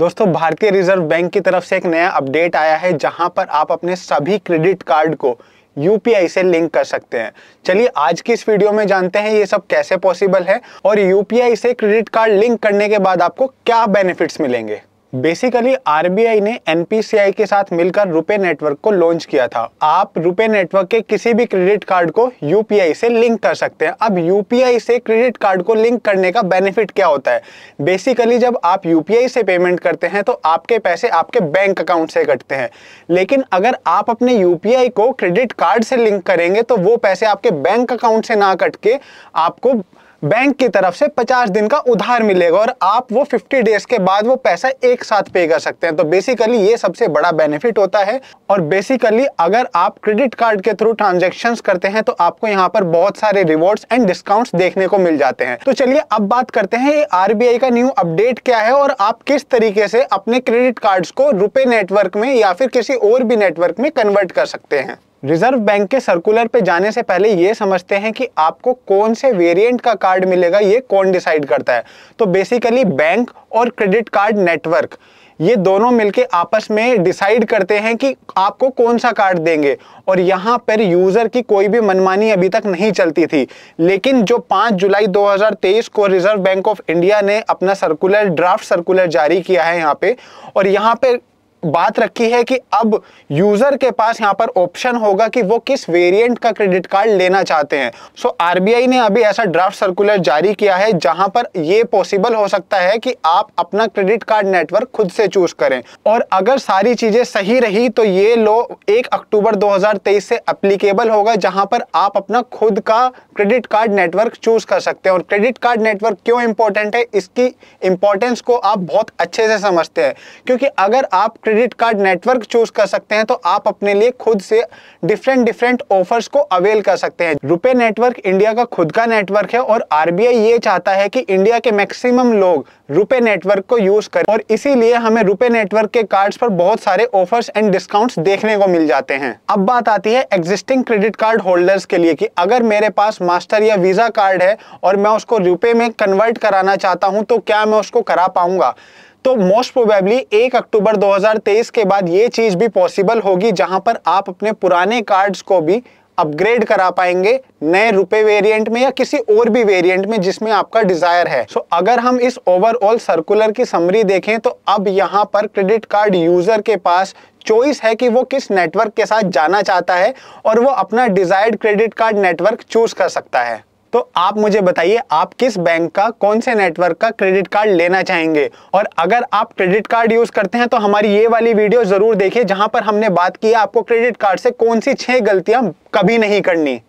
दोस्तों भारतीय reserve bank की तरफ से एक नया अपडेट आया है जहां पर आप अपने सभी क्रेडिट कार्ड को यूपीआई से लिंक कर सकते हैं चलिए आज की इस वीडियो में जानते हैं ये सब कैसे पॉसिबल है और यूपीआई से क्रेडिट कार्ड लिंक करने के बाद आपको क्या बेनिफिट्स मिलेंगे बेसिकली आरबीआई ने एनपीसीआई के साथ मिलकर रुपे नेटवर्क को लॉन्च किया था आप रुपे नेटवर्क के किसी भी क्रेडिट कार्ड को यूपीआई से लिंक कर सकते हैं अब यूपीआई से क्रेडिट कार्ड को लिंक करने का बेनिफिट क्या होता है बेसिकली जब आप यूपीआई से पेमेंट करते हैं तो आपके पैसे आपके बैंक अकाउंट से कटते हैं लेकिन अगर आप अपने यूपीआई को क्रेडिट कार्ड से लिंक करेंगे तो वो पैसे आपके बैंक अकाउंट से ना कट के आपको बैंक की तरफ से 50 दिन का उधार मिलेगा और आप वो 50 डेज के बाद वो पैसा एक साथ पे कर सकते हैं तो बेसिकली ये सबसे बड़ा बेनिफिट होता है और बेसिकली अगर आप क्रेडिट कार्ड के थ्रू ट्रांजेक्शन करते हैं तो आपको यहाँ पर बहुत सारे रिवॉर्ड्स एंड डिस्काउंट देखने को मिल जाते हैं तो चलिए अब बात करते हैं आरबीआई का न्यू अपडेट क्या है और आप किस तरीके से अपने क्रेडिट कार्ड को रुपे नेटवर्क में या फिर किसी और भी नेटवर्क में कन्वर्ट कर सकते हैं रिजर्व बैंक के सर्कुलर पे जाने से पहले ये समझते हैं कि आपको कौन से वेरिएंट का कार्ड मिलेगा ये कौन डिसाइड करता है तो बेसिकली बैंक और क्रेडिट कार्ड नेटवर्क ये दोनों मिलके आपस में डिसाइड करते हैं कि आपको कौन सा कार्ड देंगे और यहाँ पर यूज़र की कोई भी मनमानी अभी तक नहीं चलती थी लेकिन जो 5 जुलाई 2023 को रिजर्व बैंक ऑफ इंडिया ने अपना सर्कुलर ड्राफ्ट सर्कुलर जारी किया है यहाँ पे और यहाँ पे बात रखी है कि अब यूजर के पास यहाँ पर ऑप्शन होगा कि वो किस वेरिएंट का क्रेडिट कार्ड लेना चाहते हैं सो so, आरबीआई ने अभी ऐसा ड्राफ्ट सर्कुलर जारी किया है जहां पर ये पॉसिबल हो सकता है कि आप अपना क्रेडिट कार्ड नेटवर्क खुद से चूज करें और अगर सारी चीजें सही रही तो ये लो एक अक्टूबर दो से अप्लीकेबल होगा जहां पर आप अपना खुद का क्रेडिट कार्ड नेटवर्क चूज कर सकते हैं और क्रेडिट कार्ड नेटवर्क क्यों इंपॉर्टेंट है इसकी इंपॉर्टेंस को आप बहुत अच्छे से समझते हैं क्योंकि अगर आप क्रेडिट कार्ड नेटवर्क चूज कर सकते हैं तो आप अपने लिए खुद से डिफरेंट डिफरेंट ऑफर्स को अवेल कर सकते हैं रुपए नेटवर्क इंडिया का खुद का नेटवर्क है और आरबीआई ये चाहता है कि इंडिया के मैक्सिमम लोग रुपए नेटवर्क को यूज करें और इसीलिए हमें रुपए नेटवर्क के कार्ड्स पर बहुत सारे ऑफर्स एंड डिस्काउंट्स देखने को मिल जाते हैं अब बात आती है एग्जिस्टिंग क्रेडिट कार्ड होल्डर्स के लिए कि अगर मेरे पास मास्टर या वीजा कार्ड है और मैं उसको रुपए में कन्वर्ट कराना चाहता हूँ तो क्या मैं उसको करा पाऊंगा तो मोस्ट प्रोबेबली 1 अक्टूबर 2023 के बाद ये चीज़ भी पॉसिबल होगी जहां पर आप अपने पुराने कार्ड्स को भी अपग्रेड करा पाएंगे नए रुपए वेरिएंट में या किसी और भी वेरिएंट में जिसमें आपका डिजायर है सो so, अगर हम इस ओवरऑल सर्कुलर की समरी देखें तो अब यहाँ पर क्रेडिट कार्ड यूजर के पास चॉइस है कि वो किस नेटवर्क के साथ जाना चाहता है और वो अपना desired credit card network choose कर सकता है तो आप मुझे बताइए आप किस बैंक का कौन से नेटवर्क का क्रेडिट कार्ड लेना चाहेंगे और अगर आप क्रेडिट कार्ड यूज करते हैं तो हमारी ये वाली वीडियो जरूर देखिए जहां पर हमने बात की है आपको क्रेडिट कार्ड से कौन सी छह गलतियां कभी नहीं करनी